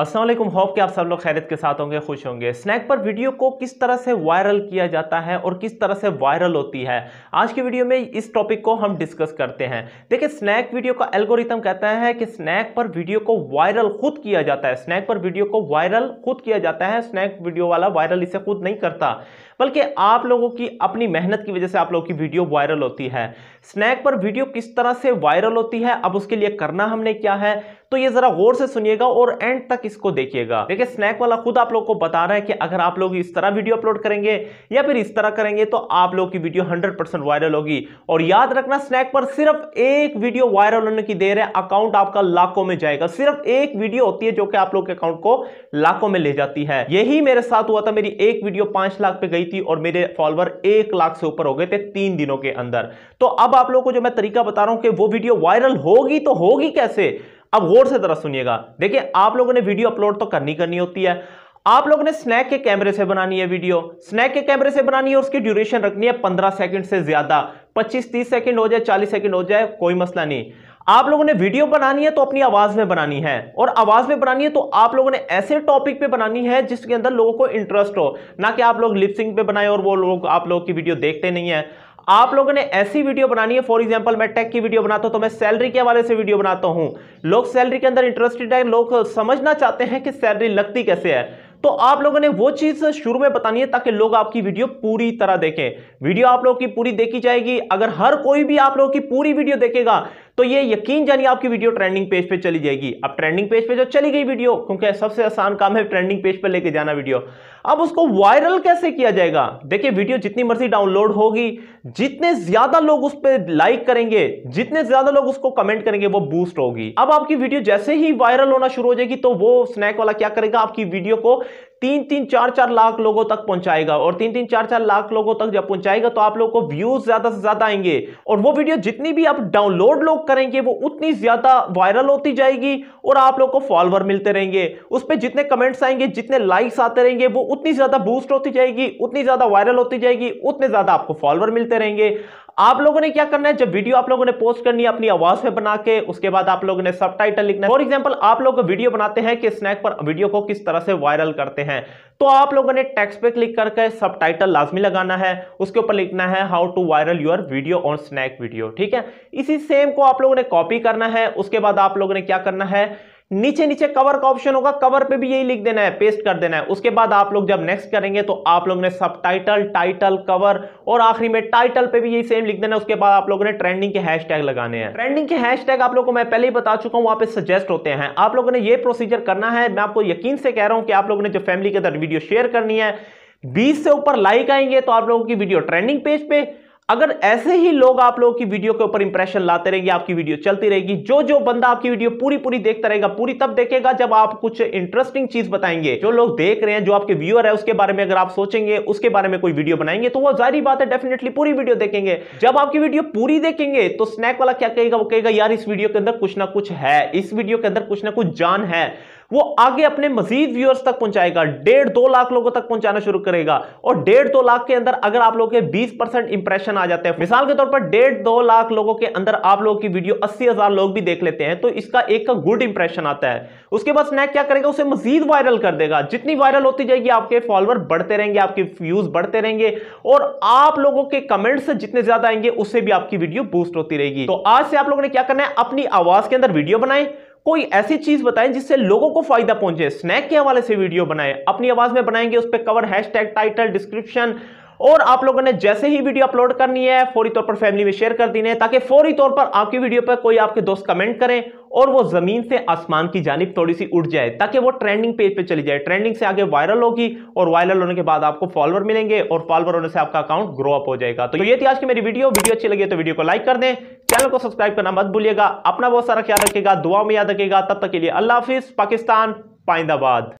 Aslam hope कि आप सब लोग खैरत के साथ होंगे खुश होंगे स्नैक पर वीडियो को किस तरह से वायरल किया जाता है और किस तरह से वायरल होती है आज की वीडियो में इस टॉपिक को हम डिस्कस करते हैं देखिए स्नैक वीडियो का एल्गोरिथम कहता है कि स्नैक पर वीडियो को वायरल खुद किया जाता है स्नैक पर वीडियो को वायरल खुद किया जाता है स्नैक वीडियो वाला वायरल इसे खुद नहीं करता बल्कि आप लोगों की अपनी मेहनत की वजह से आप लोगों की वीडियो वायरल होती है स्नैक पर वीडियो किस तरह से वायरल होती है अब उसके लिए करना हमने क्या है तो ये जरा गौर से सुनिएगा और एंड तक इसको देखिएगा देखिए स्नैक वाला खुद आप लोग को बता रहा है कि अगर आप लोग इस तरह वीडियो अपलोड करेंगे या फिर इस तरह करेंगे तो आप लोग की वीडियो हंड्रेड वायरल होगी और याद रखना स्नैक पर सिर्फ एक वीडियो वायरल होने की देर है अकाउंट आपका लाखों में जाएगा सिर्फ एक वीडियो होती है जो कि आप लोग के अकाउंट को लाखों में ले जाती है यही मेरे साथ हुआ था मेरी एक वीडियो पांच लाख पे गई थी और मेरे फॉलोअर एक लाख से ऊपर हो गए थे तीन दिनों के अंदर तो अब आप लोगों को जो मैं तरीका बता रहा हूं कि वो वीडियो वायरल होगी तो होगी कैसे अब गौर से तरह सुनिएगा देखिए आप लोगों ने वीडियो अपलोड तो करनी करनी होती है आप लोगों ने स्नैक के कैमरे से बनानी है वीडियो स्नैक के कैमरे से बनानी है उसकी ड्यूरेशन रखनी है पंद्रह सेकंड से ज्यादा पच्चीस तीस सेकंड हो जाए चालीस सेकंड हो जाए कोई मसला नहीं आप लोगों ने वीडियो बनानी है तो अपनी आवाज में बनानी है और आवाज में बनानी है तो आप लोगों ने ऐसे टॉपिक पे बनानी है जिसके अंदर लोगों को इंटरेस्ट हो ना कि आप लोग लिपसिंग पे बनाए और वो लोग आप लोगों की वीडियो देखते नहीं है आप लोगों ने ऐसी वीडियो बनानी है फॉर एग्जाम्पल मैं टेक की वीडियो बनाता हूं तो मैं सैलरी के हवाले से वीडियो बनाता हूं लोग सैलरी के अंदर इंटरेस्टेड है लोग समझना चाहते हैं कि सैलरी लगती कैसे है तो आप लोगों ने वो चीज शुरू में बतानी है ताकि लोग आपकी वीडियो पूरी तरह देखें वीडियो आप लोगों की पूरी देखी जाएगी अगर हर कोई भी आप लोगों की पूरी वीडियो देखेगा तो ये यकीन जानिए आपकी वीडियो ट्रेंडिंग पेज पे चली जाएगी अब ट्रेंडिंग पेज पे जो चली गई वीडियो क्योंकि सबसे आसान काम है ट्रेंडिंग पेज पर लेके जाना वीडियो अब उसको वायरल कैसे किया जाएगा देखिए वीडियो जितनी मर्जी डाउनलोड होगी जितने ज्यादा लोग उस पर लाइक करेंगे जितने ज्यादा लोग उसको कमेंट करेंगे वो बूस्ट होगी अब आपकी वीडियो जैसे ही वायरल होना शुरू हो जाएगी तो वो स्नैक वाला क्या करेगा आपकी वीडियो को तीन तीन चार चार लाख लोगों तक पहुंचाएगा और तीन तीन चार चार लाख लोगों तक जब पहुंचाएगा तो आप लोगों को व्यूज ज्यादा से ज्यादा आएंगे और वो वीडियो जितनी भी आप डाउनलोड लोग करेंगे वो उतनी ज्यादा वायरल होती जाएगी और आप लोग को फॉलोअर मिलते रहेंगे उस पर जितने कमेंट्स आएंगे जितने लाइक्स आते रहेंगे वो उतनी ज्यादा बूस्ट होती जाएगी उतनी ज्यादा वायरल होती जाएगी उतने ज्यादा आपको फॉलोअर मिलते रहेंगे आप लोगों ने क्या करना है जब वीडियो आप लोगों ने पोस्ट करनी है अपनी आवाज में बना के उसके बाद आप लोगों ने सब लिखना फॉर एग्जाम्पल आप लोग वीडियो बनाते हैं कि स्नैक पर वीडियो को किस तरह से वायरल करते हैं तो आप लोगों ने टेक्स्ट पे क्लिक करके सब टाइटल लाजमी लगाना है उसके ऊपर लिखना है how to viral your video on Snack Video ठीक है इसी सेम को आप लोगों ने कॉपी करना है उसके बाद आप लोगों ने क्या करना है नीचे नीचे कवर का ऑप्शन होगा कवर पे भी यही लिख देना है पेस्ट कर देना है उसके बाद आप लोग जब नेक्स्ट करेंगे तो आप लोग ने सब टाइटल टाइटल कवर और आखिरी में टाइटल पे भी यही सेम लिख देना है उसके बाद आप लोगों ने ट्रेंडिंग के हैशटैग लगाने हैं ट्रेंडिंग के हैशटैग आप लोगों को मैं पहले ही बता चुका हूं वहां पर सजेस्ट होते हैं आप लोगों ने यह प्रोसीजर करना है मैं आपको यकीन से कह रहा हूं कि आप लोगों ने जो फैमिली के अंदर वीडियो शेयर करनी है बीस से ऊपर लाइक आएंगे तो आप लोगों की वीडियो ट्रेंडिंग पेज पे अगर ऐसे ही लोग आप लोगों की वीडियो के ऊपर इंप्रेशन लाते रहेंगे आपकी वीडियो चलती रहेगी जो जो बंदा आपकी वीडियो पूरी पूरी देखता रहेगा पूरी तब देखेगा जब आप कुछ इंटरेस्टिंग चीज बताएंगे जो लोग देख रहे हैं जो आपके व्यूअर है उसके बारे में अगर आप सोचेंगे उसके बारे में कोई वीडियो बनाएंगे तो वो जारी बात है डेफिनेटली पूरी वीडियो देखेंगे जब आपकी वीडियो पूरी देखेंगे तो स्नैक वाला क्या कहेगा वो कहेगा यार इस वीडियो के अंदर कुछ ना कुछ है इस वीडियो के अंदर कुछ ना कुछ जान है वो आगे अपने मजीद व्यूअर्स तक पहुंचाएगा डेढ़ दो लाख लोगों तक पहुंचाना शुरू करेगा और डेढ़ दो लाख के अंदर अगर आप लोग के बीस परसेंट इंप्रेशन आ जाते हैं मिसाल के तौर पर डेढ़ दो लाख लोगों के अंदर आप लोगों की वीडियो अस्सी हजार लोग भी देख लेते हैं तो इसका एक का गुड इंप्रेशन आता है उसके बाद स्नैक क्या करेगा उसे मजीद वायरल कर देगा जितनी वायरल होती जाएगी आपके फॉलोअर बढ़ते रहेंगे आपके व्यूज बढ़ते रहेंगे और आप लोगों के कमेंट्स जितने ज्यादा आएंगे उससे भी आपकी वीडियो बूस्ट होती रहेगी तो आज से आप लोगों ने क्या करना है अपनी आवाज के अंदर वीडियो बनाए कोई ऐसी चीज बताएं जिससे लोगों को फायदा पहुंचे स्नैक के हवाले से वीडियो बनाएं अपनी आवाज में बनाएंगे उस पर cover hashtag title description और आप लोगों ने जैसे ही वीडियो अपलोड करनी है फौरी तौर पर फैमिली में शेयर कर देनी है ताकि फौरी तौर पर आपकी वीडियो पर कोई आपके दोस्त कमेंट करें और वो जमीन से आसमान की जानब थोड़ी सी उठ जाए ताकि वो ट्रेंडिंग पेज पे चली जाए ट्रेंडिंग से आगे वायरल होगी और वायरल होने के बाद आपको फॉलोअर मिलेंगे और फॉलोअर होने से आपका अकाउंट ग्रो अप हो जाएगा तो ये थी आज की मेरी वीडियो वीडियो अच्छी लगी तो वीडियो को लाइक कर दें चैनल को सब्सक्राइब करना मत भूलिएगा अपना बहुत सारा ख्याल रखेगा दुआ में याद रखेगा तब तक के लिए अल्लाह हाफिज पाकिस्तान पाइंदाबाद